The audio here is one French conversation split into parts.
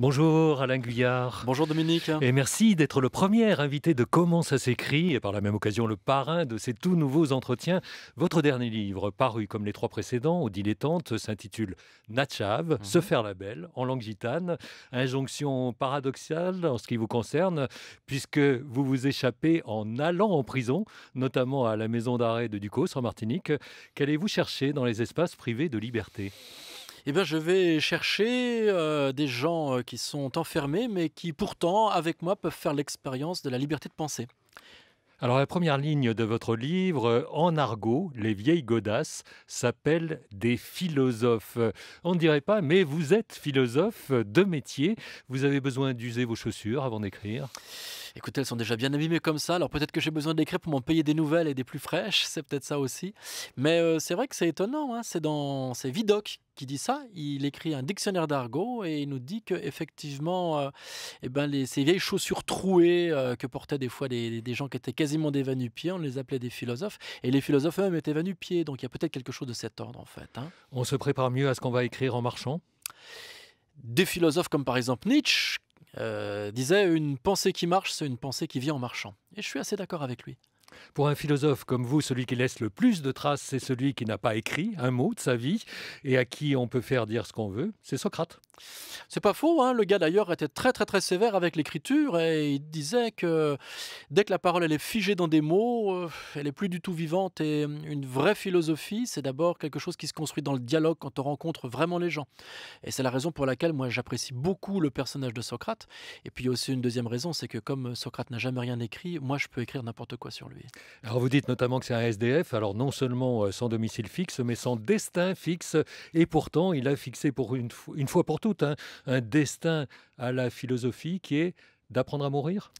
Bonjour Alain Guyard. Bonjour Dominique. Et merci d'être le premier invité de Comment ça s'écrit et par la même occasion le parrain de ces tout nouveaux entretiens. Votre dernier livre, paru comme les trois précédents aux dilettantes, s'intitule Nachave. Mhm. se faire la belle en langue gitane. Injonction paradoxale en ce qui vous concerne, puisque vous vous échappez en allant en prison, notamment à la maison d'arrêt de Ducos en Martinique. Qu'allez-vous chercher dans les espaces privés de liberté eh bien, je vais chercher euh, des gens euh, qui sont enfermés, mais qui pourtant, avec moi, peuvent faire l'expérience de la liberté de penser. Alors la première ligne de votre livre, en argot, les vieilles godasses s'appelle « des philosophes. On ne dirait pas, mais vous êtes philosophe de métier. Vous avez besoin d'user vos chaussures avant d'écrire. Écoutez, elles sont déjà bien abîmées comme ça, alors peut-être que j'ai besoin d'écrire pour m'en payer des nouvelles et des plus fraîches, c'est peut-être ça aussi. Mais euh, c'est vrai que c'est étonnant, hein, c'est dans c'est Vidocq qui dit ça, il écrit un dictionnaire d'argot et il nous dit que effectivement, euh, eh ben les, ces vieilles chaussures trouées euh, que portaient des fois des, gens qui étaient quasiment des pieds on les appelait des philosophes, et les philosophes eux-mêmes étaient pieds donc il y a peut-être quelque chose de cet ordre en fait. Hein. On se prépare mieux à ce qu'on va écrire en marchant des philosophes comme par exemple Nietzsche, euh, disait Une pensée qui marche, c'est une pensée qui vit en marchant. Et je suis assez d'accord avec lui. Pour un philosophe comme vous, celui qui laisse le plus de traces, c'est celui qui n'a pas écrit un mot de sa vie et à qui on peut faire dire ce qu'on veut, c'est Socrate. C'est pas faux, hein le gars d'ailleurs était très très très sévère avec l'écriture et il disait que dès que la parole elle est figée dans des mots, euh, elle est plus du tout vivante et hum, une vraie philosophie, c'est d'abord quelque chose qui se construit dans le dialogue quand on rencontre vraiment les gens. Et c'est la raison pour laquelle moi j'apprécie beaucoup le personnage de Socrate. Et puis aussi une deuxième raison, c'est que comme Socrate n'a jamais rien écrit, moi je peux écrire n'importe quoi sur lui. Alors vous dites notamment que c'est un SDF, alors non seulement euh, sans domicile fixe, mais sans destin fixe, et pourtant il a fixé pour une, fois pour toutes hein, un destin à la philosophie qui est d'apprendre à mourir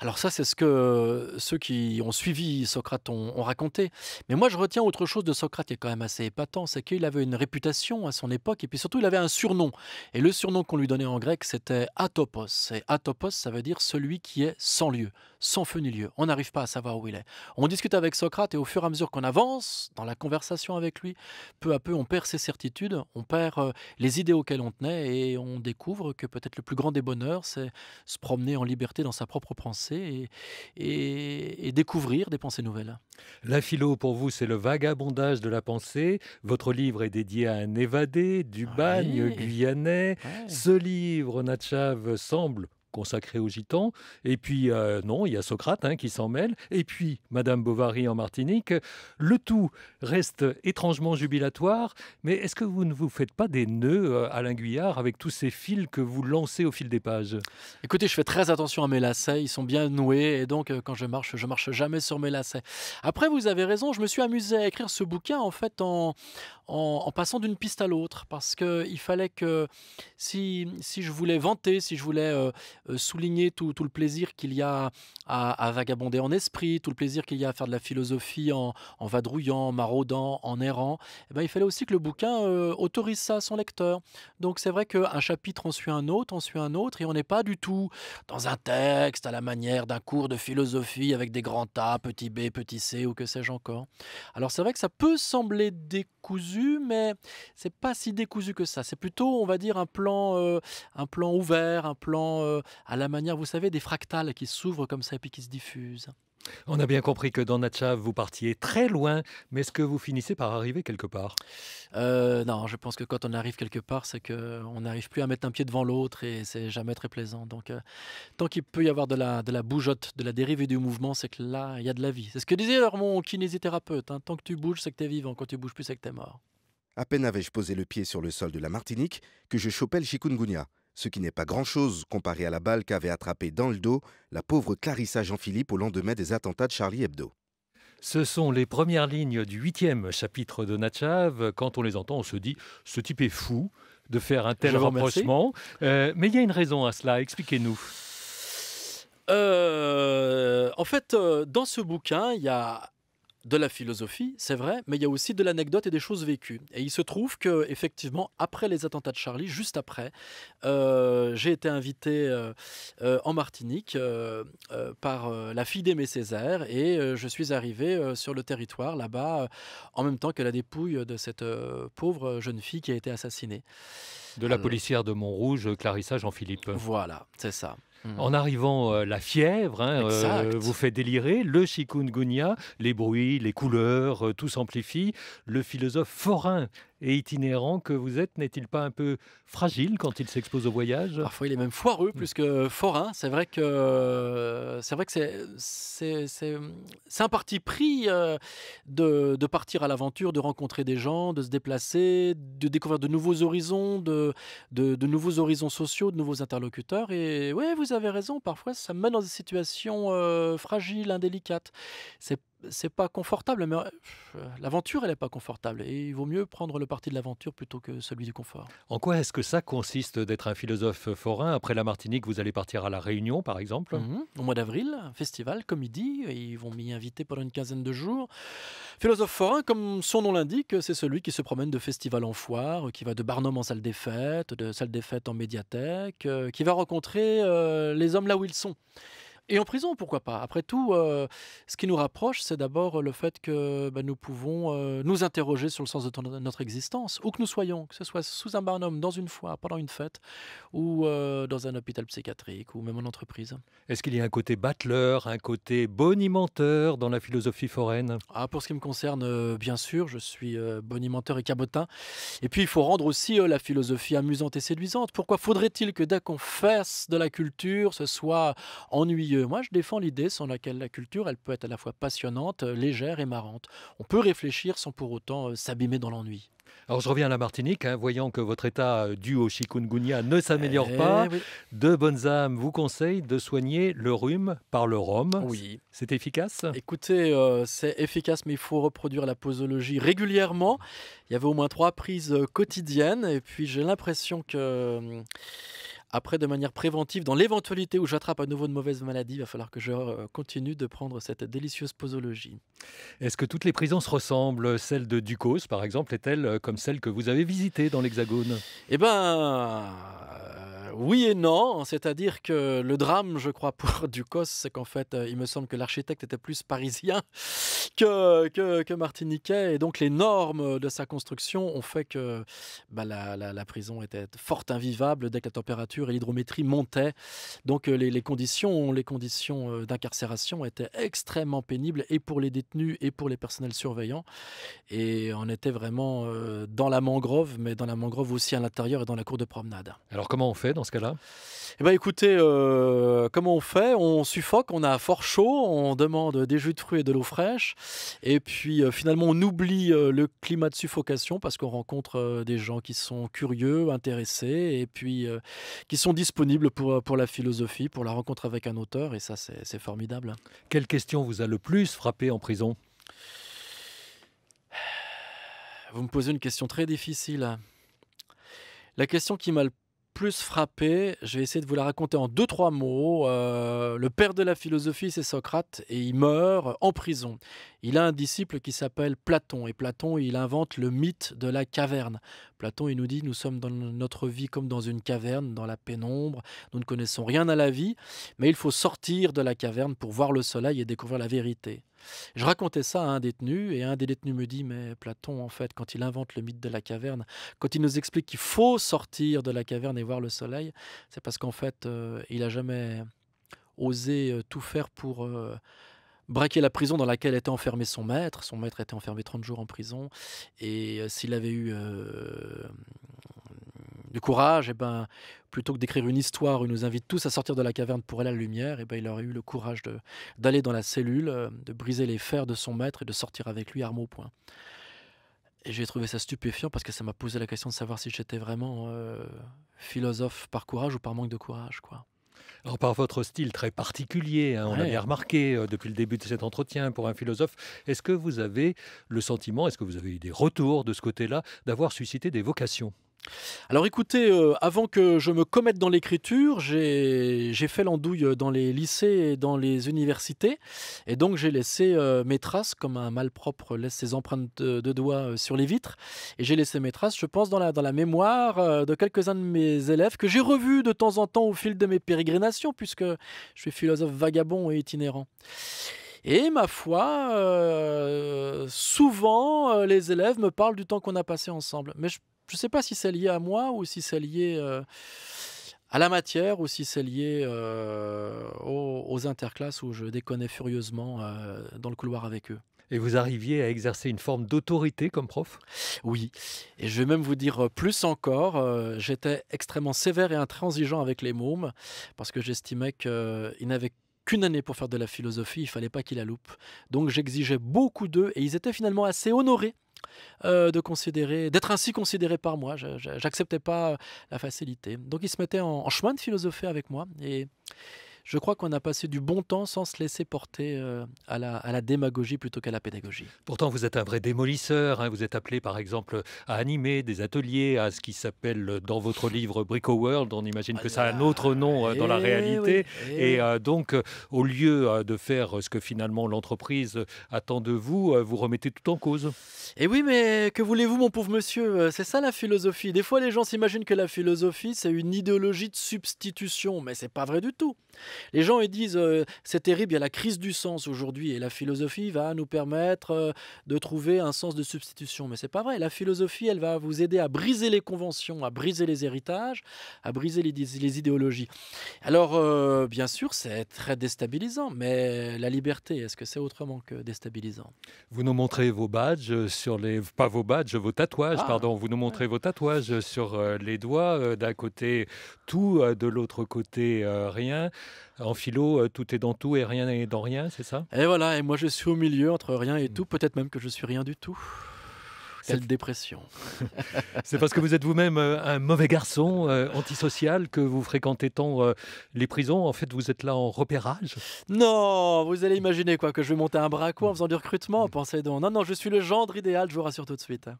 Alors ça, c'est ce que ceux qui ont suivi Socrate ont, raconté. Mais moi, je retiens autre chose de Socrate qui est quand même assez épatant, c'est qu'il avait une réputation à son époque, et puis surtout, il avait un surnom. Et le surnom qu'on lui donnait en grec, c'était Atopos. Et Atopos, ça veut dire celui qui est sans lieu, sans feu ni lieu. On n'arrive pas à savoir où il est. On discute avec Socrate, et au fur et à mesure qu'on avance dans la conversation avec lui, peu à peu, on perd ses certitudes, on perd euh, les idées auxquelles on tenait, et on découvre que peut-être le plus grand des bonheurs, c'est se en liberté dans sa propre pensée et, découvrir des pensées nouvelles. La philo, pour vous, c'est le vagabondage de la pensée. Votre livre est dédié à un évadé du bagne guyanais. Ce livre, Natchav, semble consacré aux gitans. Et puis, euh, non, il y a Socrate hein, qui s'en mêle. Et puis, Madame Bovary en Martinique. Le tout reste étrangement jubilatoire. Mais est-ce que vous ne vous faites pas des nœuds, euh, Alain Guyard, avec tous ces fils que vous lancez au fil des pages Écoutez, je fais très attention à mes lacets. Ils sont bien noués. Et donc, euh, quand je marche, je marche jamais sur mes lacets. Après, vous avez raison. Je me suis amusé à écrire ce bouquin, en fait, en, en, passant d'une piste à l'autre. Parce qu'il fallait que si, si je voulais vanter, si je voulais... Euh, souligner tout, le plaisir qu'il y a à, vagabonder en esprit, tout le plaisir qu'il y a à faire de la philosophie en, en vadrouillant, en maraudant, en errant, eh ben, il fallait aussi que le bouquin euh, autorise ça à son lecteur. Donc c'est vrai qu'un chapitre en suit un autre, en suit un autre, et on n'est pas du tout dans un texte à la manière d'un cours de philosophie avec des grands A, petit B, petit C ou que sais-je encore. Alors c'est vrai que ça peut sembler décousu, mais c'est pas si décousu que ça. C'est plutôt, on va dire, un plan, euh, un plan ouvert, un plan à la manière, vous savez, des fractales qui s'ouvrent comme ça et puis qui se diffusent. On a bien compris que dans Natcha, vous partiez très loin, mais est-ce que vous finissez par arriver quelque part euh, Non, je pense que quand on arrive quelque part, c'est qu'on n'arrive plus à mettre un pied devant l'autre et c'est jamais très plaisant. Donc, euh, tant qu'il peut y avoir de la, de la bougeotte, de la dérive et du mouvement, c'est que là, il y a de la vie. C'est ce que disait alors mon kinésithérapeute hein. tant que tu bouges, c'est que tu es vivant. Quand tu bouges plus, c'est que tu es mort. À peine avais-je posé le pied sur le sol de la Martinique que je chopais le chikungunya ce qui n'est pas grand-chose comparé à la balle qu'avait attrapée dans le dos la pauvre Clarissa Jean-Philippe au lendemain des attentats de Charlie Hebdo. Ce sont les premières lignes du huitième chapitre de Natchav. Quand on les entend, on se dit ce type est fou de faire un tel rapprochement. Euh, mais il y a une raison à cela, expliquez-nous. Euh, en fait, euh, dans ce bouquin, il y a de la philosophie, c'est vrai, mais il y a aussi de l'anecdote et des choses vécues. Et il se trouve que, effectivement, après les attentats de Charlie, juste après, euh, j'ai été invité euh, euh, en Martinique par la fille d'Aimé Césaire et je suis arrivé sur le territoire là-bas en même temps que la dépouille de cette pauvre jeune fille qui a été assassinée. De la policière de Montrouge, Clarissa Jean-Philippe. Voilà, c'est ça. Mm. En arrivant, euh, la fièvre hein, euh, vous fait délirer, le chikungunya, les bruits, les couleurs, euh, tout s'amplifie. Le philosophe forain et itinérant que vous êtes, n'est-il pas un peu fragile quand il s'expose au voyage Parfois, il est même foireux plus que forain. C'est vrai que c'est vrai que c'est un parti pris euh, de, partir à l'aventure, de rencontrer des gens, de se déplacer, de découvrir de nouveaux horizons, de, nouveaux horizons sociaux, de nouveaux interlocuteurs. Et oui, vous avez raison. Parfois, ça met dans des situations euh, fragiles, indélicates. C'est c'est pas confortable, mais euh, l'aventure, elle n'est pas confortable. Et il vaut mieux prendre le parti de l'aventure plutôt que celui du confort. En quoi est-ce que ça consiste d'être un philosophe forain Après la Martinique, vous allez partir à La Réunion, par exemple mmh, Au mois d'avril, un festival, comédie. Et ils vont m'y inviter pendant une quinzaine de jours. Philosophe forain, comme son nom l'indique, c'est celui qui se promène de festival en foire, qui va de Barnum en salle des fêtes, de salle des fêtes en médiathèque, euh, qui va rencontrer euh, les hommes là où ils sont. Et en prison, pourquoi pas Après tout, euh, ce qui nous rapproche, c'est d'abord euh, le fait que bah, nous pouvons euh, nous interroger sur le sens de notre existence, où que nous soyons, que ce soit sous un barnum, dans une foire, pendant une fête, ou dans un hôpital psychiatrique, ou même en entreprise. Est-ce qu'il y a un côté battleur, un côté bonimenteur dans la philosophie foraine ah, Pour ce qui me concerne, bien sûr, je suis bonimenteur et cabotin. Et puis, il faut rendre aussi la philosophie amusante et séduisante. Pourquoi faudrait-il que dès qu'on fasse de la culture, ce soit ennuyeux moi, je défends l'idée sans laquelle la culture, elle peut être à la fois passionnante, euh, légère et marrante. On peut réfléchir sans pour autant euh, s'abîmer dans l'ennui. Alors je reviens à la Martinique, hein, voyant que votre état euh, dû au chikungunya ne s'améliore eh pas, deux bonnes âmes vous conseillent de soigner le rhume par le rhum. Oui. C'est efficace Écoutez, c'est efficace, mais il faut reproduire la posologie régulièrement. Il y avait au moins trois prises quotidiennes, et puis j'ai l'impression que hum, après, de manière préventive, dans l'éventualité où j'attrape à nouveau de mauvaises maladies, il va falloir que je euh, continue de prendre cette délicieuse posologie. Est-ce que toutes les prisons se ressemblent Celle de Ducos, par exemple, est-elle euh, comme celle que vous avez visitée dans l'Hexagone Eh ben, oui et non, c'est-à-dire que le drame, je crois, pour Ducos, c'est qu'en fait, euh, il me semble que l'architecte était plus parisien que, que, martiniquais, et donc les normes de sa construction ont fait que bah, la, prison était fort invivable dès que la température et l'hydrométrie montaient. Donc euh, les, conditions, les conditions euh, d'incarcération étaient extrêmement pénibles, et pour les détenus et pour les personnels surveillants, et on était vraiment dans la mangrove, mais dans la mangrove aussi à l'intérieur et dans la cour de promenade. Alors comment on fait dans cas-là eh bien, écoutez, euh, comment on fait On suffoque, on a fort chaud, on demande des jus de fruits et de l'eau fraîche, et puis euh, finalement on oublie euh, le climat de suffocation parce qu'on rencontre des gens qui sont curieux, intéressés, et puis qui sont disponibles pour, pour la philosophie, pour la rencontre avec un auteur, et ça c'est formidable. Quelle question vous a le plus frappé en prison Vous me posez une question très difficile. La question qui m'a le plus frappé, je vais essayer de vous la raconter en deux, trois mots. Euh, le père de la philosophie, c'est Socrate, et il meurt en prison. Il a un disciple qui s'appelle Platon, et Platon, il invente le mythe de la caverne. Platon, il nous dit, nous sommes dans notre vie comme dans une caverne, dans la pénombre, nous ne connaissons rien à la vie, mais il faut sortir de la caverne pour voir le soleil et découvrir la vérité. Je racontais ça à un détenu, et un des détenus me dit, mais Platon, en fait, quand il invente le mythe de la caverne, quand il nous explique qu'il faut sortir de la caverne et voir le soleil, c'est parce qu'en fait, euh, il a jamais osé euh, tout faire pour... Euh, braquer la prison dans laquelle était enfermé son maître. Son maître était enfermé 30 jours en prison. Et euh, s'il avait eu euh, du courage, eh ben, plutôt que d'écrire une histoire où il nous invite tous à sortir de la caverne pour aller à la lumière, eh ben, il aurait eu le courage d'aller dans la cellule, euh, de briser les fers de son maître et de sortir avec lui arme au poing. Et j'ai trouvé ça stupéfiant parce que ça m'a posé la question de savoir si j'étais vraiment philosophe par courage ou par manque de courage. quoi. Alors par votre style très particulier, hein, on a bien remarqué euh, depuis le début de cet entretien pour un philosophe, est-ce que vous avez le sentiment, est-ce que vous avez eu des retours de ce côté-là, d'avoir suscité des vocations alors écoutez, euh, avant que je me commette dans l'écriture, j'ai fait l'andouille euh, dans les lycées et dans les universités. Et donc j'ai laissé euh, mes traces, comme un malpropre laisse ses empreintes de, doigts sur les vitres. Et j'ai laissé mes traces, je pense, dans la, dans la mémoire de quelques-uns de mes élèves que j'ai revus de temps en temps au fil de mes pérégrinations, puisque je suis philosophe vagabond et itinérant. Et ma foi, souvent les élèves me parlent du temps qu'on a passé ensemble. Mais je je ne sais pas si c'est lié à moi ou si c'est lié euh, à la matière ou si c'est lié euh, aux, interclasses où je déconnais furieusement euh, dans le couloir avec eux. Et vous arriviez à exercer une forme d'autorité comme prof Oui. Et je vais même vous dire plus encore, j'étais extrêmement sévère et intransigeant avec les mômes parce que j'estimais qu'ils n'avaient qu'une année pour faire de la philosophie, il fallait pas qu'ils la loupent. Donc j'exigeais beaucoup d'eux et ils étaient finalement assez honorés euh, de considérer, d'être ainsi considéré par moi. J'acceptais pas euh, la facilité. Donc il se mettait en, chemin de philosopher avec moi et je crois qu'on a passé du bon temps sans se laisser porter euh, à, la, démagogie plutôt qu'à la pédagogie. Pourtant, vous êtes un vrai démolisseur. Hein. Vous êtes appelé, par exemple, à animer des ateliers, à ce qui s'appelle euh, dans votre livre Brico World. On imagine que ça a un autre ah nom euh, dans la eh réalité. Eh et, donc, au lieu de faire ce que finalement l'entreprise attend de vous, vous remettez tout en cause. Et eh oui, mais que voulez-vous, mon pauvre monsieur C'est ça la philosophie. Des fois, les gens s'imaginent que la philosophie, c'est une idéologie de substitution, mais c'est pas vrai du tout. Les gens, ils disent, euh, c'est terrible, il y a la crise du sens aujourd'hui et la philosophie va nous permettre euh, de trouver un sens de substitution. Mais c'est pas vrai. La philosophie, elle va vous aider à briser les conventions, à briser les héritages, à briser les, idéologies. Alors, euh, bien sûr, c'est très déstabilisant, mais la liberté, est-ce que c'est autrement que déstabilisant Vous nous montrez vos badges sur les... Pas vos badges, vos tatouages, ah, pardon. Vous nous montrez vos tatouages sur les doigts, d'un côté tout, de l'autre côté rien. En philo, euh, tout est dans tout et rien n'est dans rien, c'est ça Et voilà, et moi je suis au milieu entre rien et mm. tout, peut-être même que je suis rien du tout. Quelle dépression. C'est parce que vous êtes vous-même euh, un mauvais garçon, euh, antisocial, que vous fréquentez tant euh, les prisons. En fait, vous êtes là en repérage. Non, vous allez imaginer quoi que je vais monter un bras en faisant du recrutement. Pensez donc. Non, non, je suis le gendre idéal. Je vous rassure tout de suite.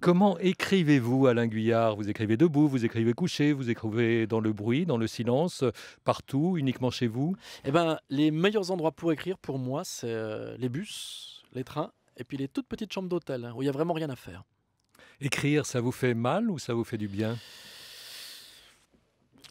Comment écrivez-vous, Alain Guyard Vous écrivez debout, vous écrivez couché, vous écrivez dans le bruit, dans le silence, partout, uniquement chez vous. Eh bien, les meilleurs endroits pour écrire, pour moi, c'est les bus, les trains et puis les toutes petites chambres d'hôtel hein, où il n'y a vraiment rien à faire. Écrire, ça vous fait mal ou ça vous fait du bien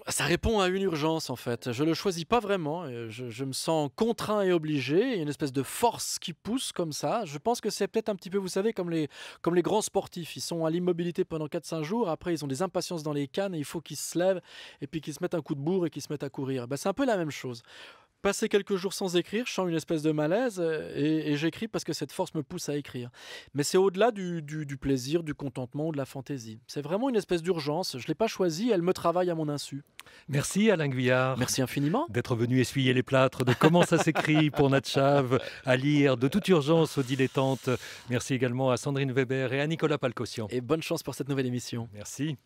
ça répond à une urgence en fait. Je ne le choisis pas vraiment. Je, me sens contraint et obligé. Il y a une espèce de force qui pousse comme ça. Je pense que c'est peut-être un petit peu, vous savez, comme les, comme les grands sportifs. Ils sont à l'immobilité pendant 4-5 jours. Après, ils ont des impatiences dans les cannes et il faut qu'ils se lèvent et puis qu'ils se mettent un coup de bourre et qu'ils se mettent à courir. Ben, c'est un peu la même chose passé quelques jours sans écrire, je sens une espèce de malaise euh, et, j'écris parce que cette force me pousse à écrire. Mais c'est au-delà du, plaisir, du contentement ou de la fantaisie. C'est vraiment une espèce d'urgence. Je ne l'ai pas choisie, elle me travaille à mon insu. Merci Alain Guyard. Merci infiniment. D'être venu essuyer les plâtres de Comment ça s'écrit pour Natchav, à lire de toute urgence aux dilettantes. Merci également à Sandrine Weber et à Nicolas Palcossian. Et bonne chance pour cette nouvelle émission. Merci.